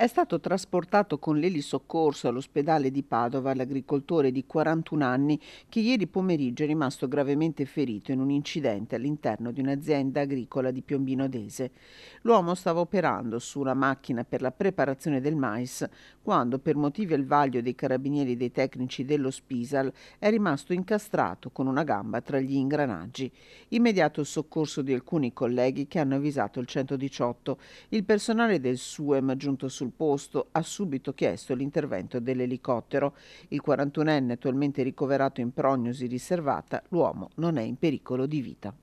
È stato trasportato con l'elisoccorso all'ospedale di Padova l'agricoltore di 41 anni che ieri pomeriggio è rimasto gravemente ferito in un incidente all'interno di un'azienda agricola di Piombino Dese. L'uomo stava operando su una macchina per la preparazione del mais quando, per motivi al vaglio dei carabinieri e dei tecnici dello Spisal, è rimasto incastrato con una gamba tra gli ingranaggi. Immediato soccorso di alcuni colleghi che hanno avvisato il 118. Il personale del SUEM ha giunto sul sul posto ha subito chiesto l'intervento dell'elicottero. Il 41enne, attualmente ricoverato in prognosi riservata, l'uomo non è in pericolo di vita.